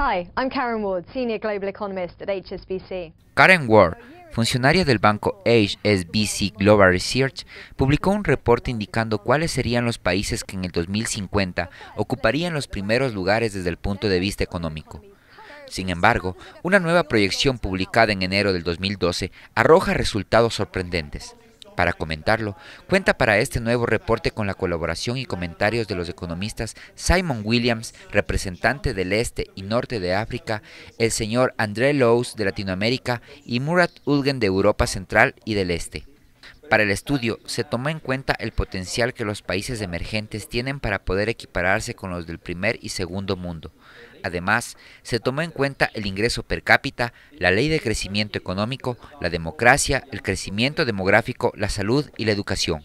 Hi, I'm Karen Ward, Senior Global Economist at HSBC. Karen Ward, funcionaria del banco HSBC Global Research, publicó un reporte indicando cuáles serían los países que en el 2050 ocuparían los primeros lugares desde el punto de vista económico. Sin embargo, una nueva proyección publicada en enero del 2012 arroja resultados sorprendentes. Para comentarlo, cuenta para este nuevo reporte con la colaboración y comentarios de los economistas Simon Williams, representante del este y norte de África, el señor André Lowes de Latinoamérica y Murat Ulgen de Europa Central y del Este. Para el estudio se tomó en cuenta el potencial que los países emergentes tienen para poder equipararse con los del primer y segundo mundo. Además, se tomó en cuenta el ingreso per cápita, la ley de crecimiento económico, la democracia, el crecimiento demográfico, la salud y la educación.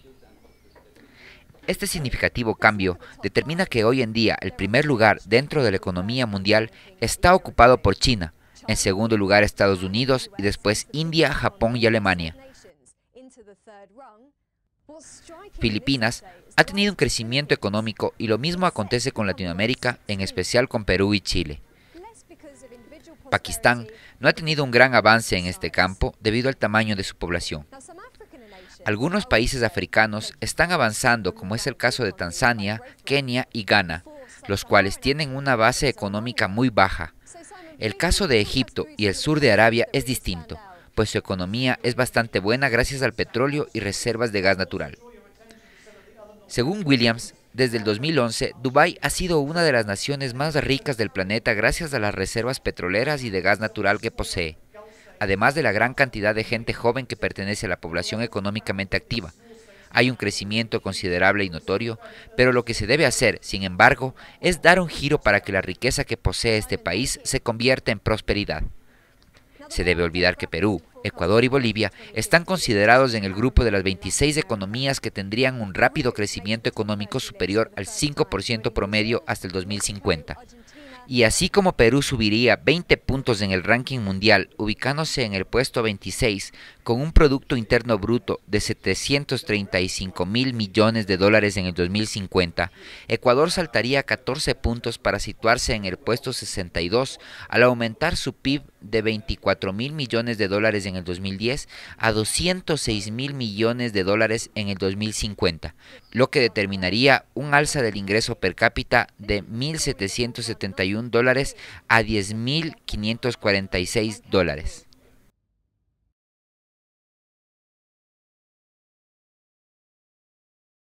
Este significativo cambio determina que hoy en día el primer lugar dentro de la economía mundial está ocupado por China, en segundo lugar Estados Unidos y después India, Japón y Alemania. Filipinas ha tenido un crecimiento económico y lo mismo acontece con Latinoamérica, en especial con Perú y Chile. Pakistán no ha tenido un gran avance en este campo debido al tamaño de su población. Algunos países africanos están avanzando, como es el caso de Tanzania, Kenia y Ghana, los cuales tienen una base económica muy baja. El caso de Egipto y el sur de Arabia es distinto pues su economía es bastante buena gracias al petróleo y reservas de gas natural. Según Williams, desde el 2011, Dubái ha sido una de las naciones más ricas del planeta gracias a las reservas petroleras y de gas natural que posee, además de la gran cantidad de gente joven que pertenece a la población económicamente activa. Hay un crecimiento considerable y notorio, pero lo que se debe hacer, sin embargo, es dar un giro para que la riqueza que posee este país se convierta en prosperidad. Se debe olvidar que Perú, Ecuador y Bolivia están considerados en el grupo de las 26 economías que tendrían un rápido crecimiento económico superior al 5% promedio hasta el 2050. Y así como Perú subiría 20 puntos en el ranking mundial, ubicándose en el puesto 26, con un Producto Interno Bruto de 735 mil millones de dólares en el 2050, Ecuador saltaría 14 puntos para situarse en el puesto 62 al aumentar su PIB de 24 mil millones de dólares en el 2010 a 206 mil millones de dólares en el 2050, lo que determinaría un alza del ingreso per cápita de 1.771 dólares a 10.546 dólares.